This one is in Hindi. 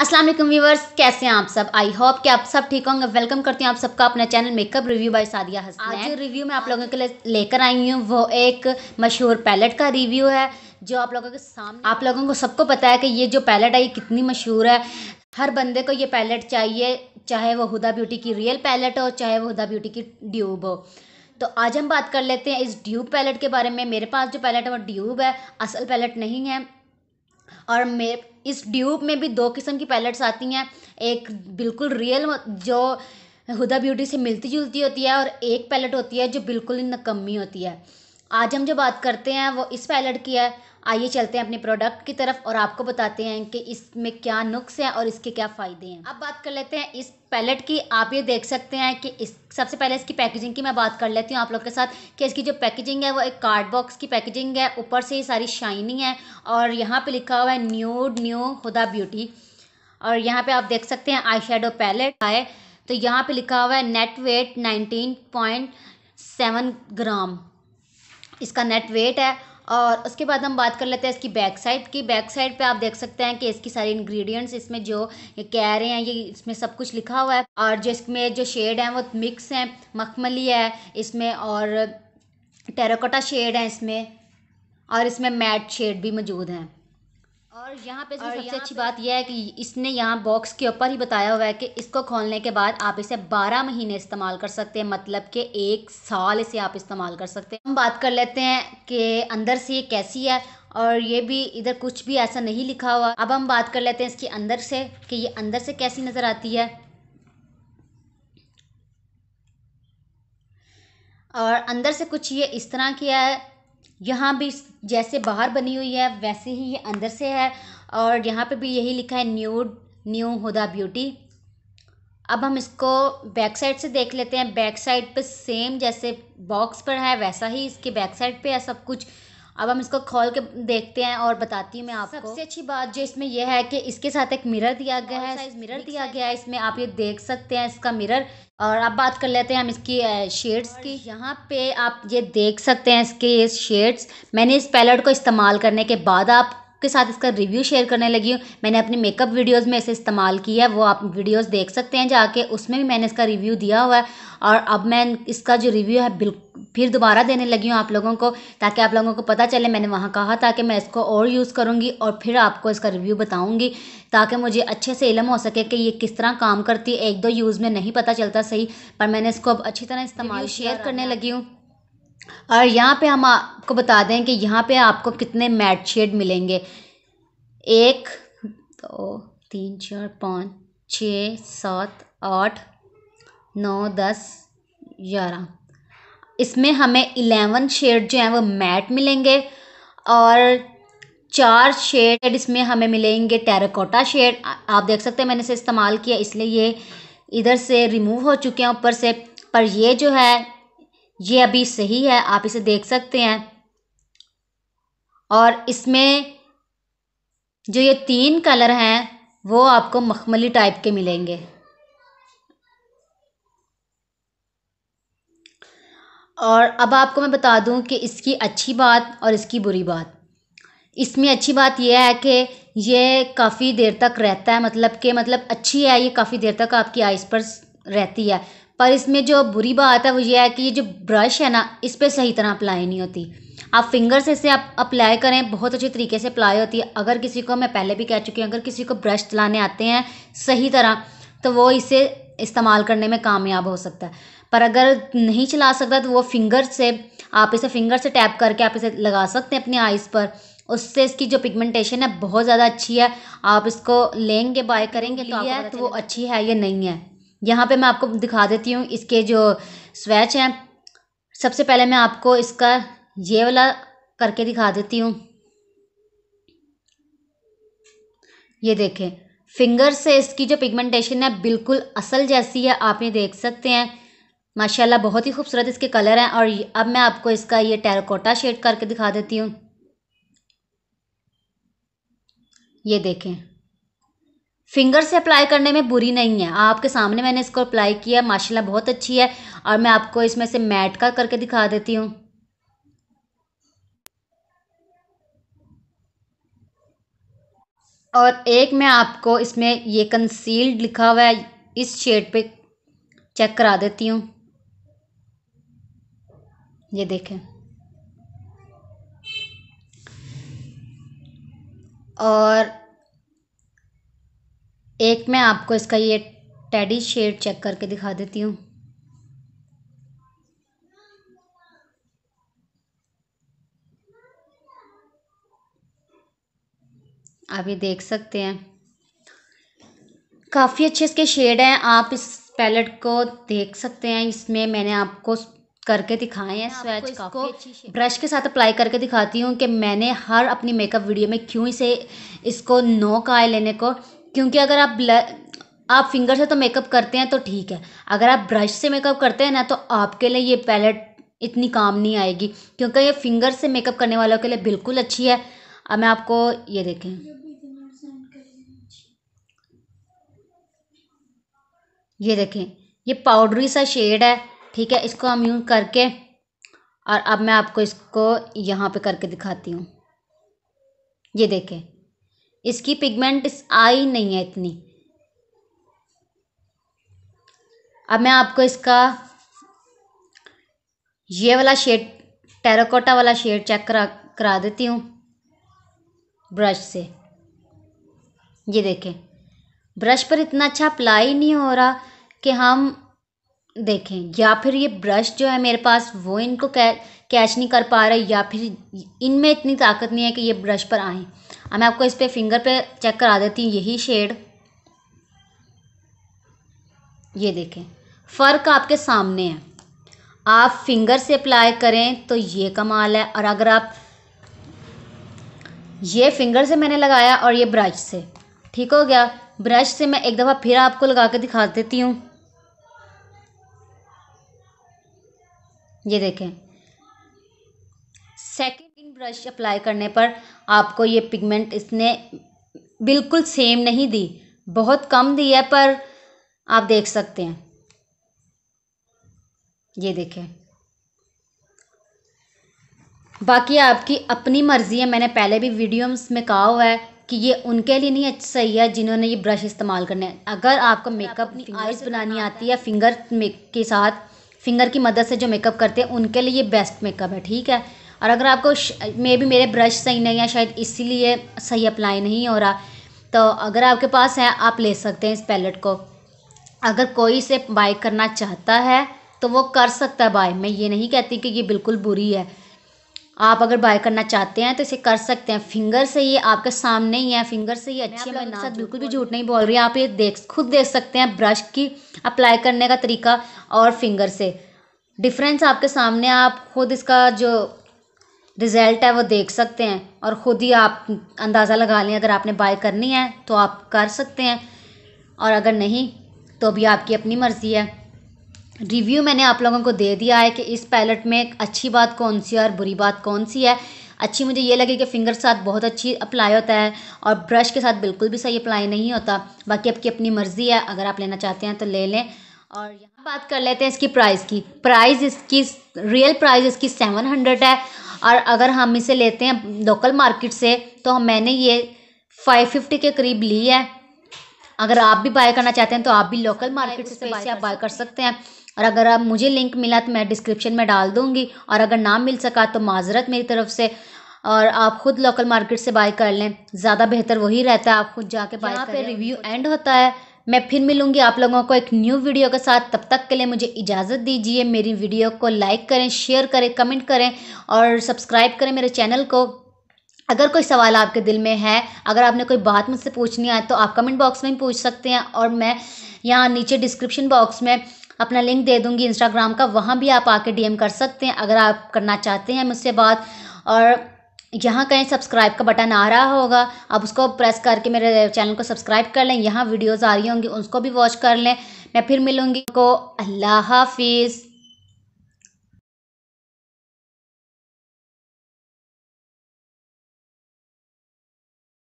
असलम व्यूवर्स कैसे हैं आप सब आई होप कि आप सब ठीक होंगे वेलकम करती हूँ आप सबका अपना channel makeup review by Sadia Hasan आज जो रिव्यू मैं आप लोगों के लिए लेकर आई हूँ वो एक मशहूर पैलेट का रिव्यू है जो आप लोगों के सामने आप लोगों को सबको पता है कि ये जो पैलेट है ये कितनी मशहूर है हर बंदे को ये पैलेट चाहिए चाहे वो हुदा ब्यूटी की रियल पैलेट हो चाहे वो हुदा ब्यूटी की ड्यूब हो तो आज हम बात कर लेते हैं इस ड्यूब पैलेट के बारे में मेरे पास जो पैलेट है वो ड्यूब है असल पैलेट नहीं है और मेरे इस ड्यूब में भी दो किस्म की पैलेट्स आती हैं एक बिल्कुल रियल जो हुदा ब्यूटी से मिलती जुलती होती है और एक पैलेट होती है जो बिल्कुल ही नकम्मी होती है आज हम जो बात करते हैं वो इस पैलेट की है आइए चलते हैं अपने प्रोडक्ट की तरफ और आपको बताते हैं कि इसमें क्या नुक्स हैं और इसके क्या फ़ायदे हैं अब बात कर लेते हैं इस पैलेट की आप ये देख सकते हैं कि इस सबसे पहले इसकी पैकेजिंग की मैं बात कर लेती हूँ आप लोग के साथ कि इसकी जो पैकेजिंग है वो एक कार्ड बॉक्स की पैकेजिंग है ऊपर से ये सारी शाइनिंग है और यहाँ पर लिखा हुआ है न्यू न्यू खुदा ब्यूटी और यहाँ पर आप देख सकते हैं आई शेडो पैलेट आए तो यहाँ पर लिखा हुआ है net weight nineteen point seven gram इसका नेट वेट है और उसके बाद हम बात कर लेते हैं इसकी बैक साइड की बैक साइड पे आप देख सकते हैं कि इसकी सारी इंग्रेडिएंट्स इसमें जो ये कह रहे हैं ये इसमें सब कुछ लिखा हुआ है और जो इसमें जो शेड हैं वो मिक्स हैं मखमली है इसमें और टेराकोटा शेड है इसमें और इसमें मैट शेड भी मौजूद हैं और यहाँ पे और सबसे अच्छी बात यह है कि इसने यहाँ बॉक्स के ऊपर ही बताया हुआ है कि इसको खोलने के बाद आप इसे 12 महीने इस्तेमाल कर सकते हैं मतलब कि एक साल इसे आप इस्तेमाल कर सकते हैं हम बात कर लेते हैं कि अंदर से ये कैसी है और ये भी इधर कुछ भी ऐसा नहीं लिखा हुआ अब हम बात कर लेते हैं इसके अंदर से कि ये अंदर से कैसी नज़र आती है और अंदर से कुछ ये इस तरह किया है यहाँ भी जैसे बाहर बनी हुई है वैसे ही ये अंदर से है और यहाँ पे भी यही लिखा है न्यू न्यू हुदा ब्यूटी अब हम इसको बैक साइड से देख लेते हैं बैक साइड पे सेम जैसे बॉक्स पर है वैसा ही इसके बैक साइड पे है सब कुछ अब हम इसको खोल के देखते हैं और बताती हूँ मैं आपको सबसे अच्छी बात जो इसमें यह है कि इसके साथ एक मिरर दिया गया है मिरर दिया गया है इसमें आप ये देख सकते हैं इसका मिरर और अब बात कर लेते हैं हम इसकी शेड्स की यहाँ पे आप ये देख सकते हैं इसके ये शेड्स मैंने इस पैलेट को इस्तेमाल करने के बाद आप के साथ इसका रिव्यू शेयर करने लगी हूँ मैंने अपनी मेकअप वीडियोस में इसे इस्तेमाल किया है वो आप वीडियोस देख सकते हैं जाके उसमें भी मैंने इसका रिव्यू दिया हुआ है और अब मैं इसका जो रिव्यू है बिल्कुल फिर दोबारा देने लगी हूँ आप लोगों को ताकि आप लोगों को पता चले मैंने वहाँ कहा था कि मैं इसको और यूज़ करूँगी और फिर आपको इसका रिव्यू बताऊँगी ताकि मुझे अच्छे से इलम हो सके कि ये किस तरह काम करती है एक दो यूज़ में नहीं पता चलता सही पर मैंने इसको अब अच्छी तरह इस्तेमाल शेयर करने लगी हूँ और यहाँ पर हम आपको बता दें कि यहाँ पर आपको कितने मैट शेड मिलेंगे एक दो तीन चार पाँच छः सात आठ नौ दस ग्यारह इसमें हमें इलेवन शेड जो हैं वो मैट मिलेंगे और चार शेड इसमें हमें मिलेंगे टेराकोटा शेड आप देख सकते हैं मैंने इसे इस्तेमाल किया इसलिए ये इधर से रिमूव हो चुके हैं ऊपर से पर ये जो है ये अभी सही है आप इसे देख सकते हैं और इसमें जो ये तीन कलर हैं वो आपको मखमली टाइप के मिलेंगे और अब आपको मैं बता दूं कि इसकी अच्छी बात और इसकी बुरी बात इसमें अच्छी बात यह है कि ये काफ़ी देर तक रहता है मतलब कि मतलब अच्छी है ये काफ़ी देर तक आपकी आइस पर रहती है पर इसमें जो बुरी बात है वो ये है कि ये जो ब्रश है ना इस पर सही तरह अप्लाई नहीं होती आप फिंगर से इसे आप अप्लाई करें बहुत अच्छे तरीके से अप्लाई होती है अगर किसी को मैं पहले भी कह चुकी हूँ अगर किसी को ब्रश चलाने आते हैं सही तरह तो वो इसे इस्तेमाल करने में कामयाब हो सकता है पर अगर नहीं चला सकता तो वो फिंगर से आप इसे फिंगर से टैप करके आप इसे लगा सकते हैं अपनी आइज़ पर उससे इसकी जो पिगमेंटेशन है बहुत ज़्यादा अच्छी है आप इसको लेंगे बाय करेंगे तो है तो वो अच्छी है या नहीं है यहाँ पे मैं आपको दिखा देती हूँ इसके जो स्वैच हैं सबसे पहले मैं आपको इसका ये वाला करके दिखा देती हूँ ये देखें फिंगर से इसकी जो पिगमेंटेशन है बिल्कुल असल जैसी है आप ये देख सकते हैं माशाल्लाह बहुत ही खूबसूरत इसके कलर हैं और अब मैं आपको इसका ये टेरकोटा शेड करके दिखा देती हूँ ये देखें फिंगर से अप्लाई करने में बुरी नहीं है आपके सामने मैंने इसको अप्लाई किया माशाल्लाह बहुत अच्छी है और मैं आपको इसमें से मैट का करके दिखा देती हूँ और एक मैं आपको इसमें ये कंसील्ड लिखा हुआ है इस शेड पे चेक करा देती हूँ ये देखें और एक मैं आपको इसका ये टेडी शेड चेक करके दिखा देती हूँ आप ये देख सकते हैं काफ़ी अच्छे इसके शेड हैं आप इस पैलेट को देख सकते हैं इसमें मैंने आपको करके दिखाए हैं स्वेच को ब्रश के साथ अप्लाई करके दिखाती हूँ कि मैंने हर अपनी मेकअप वीडियो में क्यों इसे इसको नो कहा लेने को क्योंकि अगर आप आप फिंगर से तो मेकअप करते हैं तो ठीक है अगर आप ब्रश से मेकअप करते हैं ना तो आपके लिए ये पैलेट इतनी काम नहीं आएगी क्योंकि ये फिंगर से मेकअप करने वालों के लिए बिल्कुल अच्छी है अब मैं आपको ये देखें ये देखें ये पाउडरी सा शेड है ठीक है इसको हम यूँ करके और अब मैं आपको इसको यहाँ पे करके दिखाती हूँ ये देखें इसकी पिगमेंट आई नहीं है इतनी अब मैं आपको इसका ये वाला शेड टेराकोटा वाला शेड चेक करा करा देती हूँ ब्रश से ये देखें ब्रश पर इतना अच्छा अप्लाई नहीं हो रहा कि हम देखें या फिर ये ब्रश जो है मेरे पास वो इनको कै कैच नहीं कर पा रहा या फिर इनमें इतनी ताकत नहीं है कि ये ब्रश पर आएँ अब मैं आपको इस पर फिंगर पे चेक करा देती हूँ यही शेड ये देखें फ़र्क आपके सामने है आप फिंगर से अप्लाई करें तो ये कमाल है और अगर आप ये फिंगर से मैंने लगाया और ये ब्रश से ठीक हो गया ब्रश से मैं एक दफ़ा फिर आपको लगा के दिखा देती हूँ ये देखें सेकेंड इन ब्रश अप्लाई करने पर आपको ये पिगमेंट इसने बिल्कुल सेम नहीं दी बहुत कम दी है पर आप देख सकते हैं ये देखें बाकी आपकी अपनी मर्ज़ी है मैंने पहले भी वीडियोस में कहा हुआ है कि ये उनके लिए नहीं सही है जिन्होंने ये ब्रश इस्तेमाल करने हैं अगर आपको मेकअप अपनी आइज़ बनानी आती है फिंगर के साथ फिंगर की मदद से जो मेकअप करते हैं उनके लिए ये बेस्ट मेकअप है ठीक है और अगर आपको मे भी मेरे ब्रश सही नहीं है शायद इसीलिए सही अप्लाई नहीं हो रहा तो अगर आपके पास है आप ले सकते हैं इस पैलेट को अगर कोई इसे बाय करना चाहता है तो वो कर सकता है बाय मैं ये नहीं कहती कि ये बिल्कुल बुरी है आप अगर बाय करना चाहते हैं तो इसे कर सकते हैं फिंगर से ये आपके सामने ही है फिंगर से ये अच्छे मैं साथ बिल्कुल भी झूठ नहीं बोल रही आप ये देख खुद देख सकते हैं ब्रश की अप्लाई करने का तरीका और फिंगर से डिफरेंस आपके सामने आप खुद इसका जो रिज़ल्ट है वो देख सकते हैं और ख़ुद ही आप अंदाज़ा लगा लें अगर आपने बाय करनी है तो आप कर सकते हैं और अगर नहीं तो भी आपकी अपनी मर्ज़ी है रिव्यू मैंने आप लोगों को दे दिया है कि इस पैलेट में अच्छी बात कौन सी है और बुरी बात कौन सी है अच्छी मुझे ये लगी कि फिंगर साथ बहुत अच्छी अप्लाई होता है और ब्रश के साथ बिल्कुल भी सही अप्लाई नहीं होता बाकी आपकी अपनी मर्ज़ी है अगर आप लेना चाहते हैं तो ले लें और यहाँ बात कर लेते हैं इसकी प्राइस की प्राइस इसकी रियल प्राइस इसकी सेवन हंड्रेड है और अगर हम इसे लेते हैं लोकल मार्केट से तो मैंने ये फाइव फिफ्टी के करीब ली है अगर आप भी बाय करना चाहते हैं तो आप भी लोकल मार्केट से तो आप बाय कर सकते हैं और अगर आप मुझे लिंक मिला तो मैं डिस्क्रिप्शन में डाल दूँगी और अगर ना मिल सका तो माजरत मेरी तरफ से और आप खुद लोकल मार्केट से बाय कर लें ज़्यादा बेहतर वही रहता है आप खुद जाके बाय यहाँ पे रिव्यू एंड होता है मैं फिर मिलूंगी आप लोगों को एक न्यू वीडियो के साथ तब तक के लिए मुझे इजाज़त दीजिए मेरी वीडियो को लाइक करें शेयर करें कमेंट करें और सब्सक्राइब करें मेरे चैनल को अगर कोई सवाल आपके दिल में है अगर आपने कोई बात मुझसे पूछनी है तो आप कमेंट बॉक्स में भी पूछ सकते हैं और मैं यहाँ नीचे डिस्क्रिप्शन बॉक्स में अपना लिंक दे दूँगी इंस्टाग्राम का वहाँ भी आप आके डीएम कर सकते हैं अगर आप करना चाहते हैं मुझसे बात और यहाँ कहीं सब्सक्राइब का बटन आ रहा होगा आप उसको प्रेस करके मेरे चैनल को सब्सक्राइब कर लें यहाँ वीडियोज़ आ रही होंगी उसको भी वॉच कर लें मैं फिर मिलूँगी को अल्लाह हाफिज़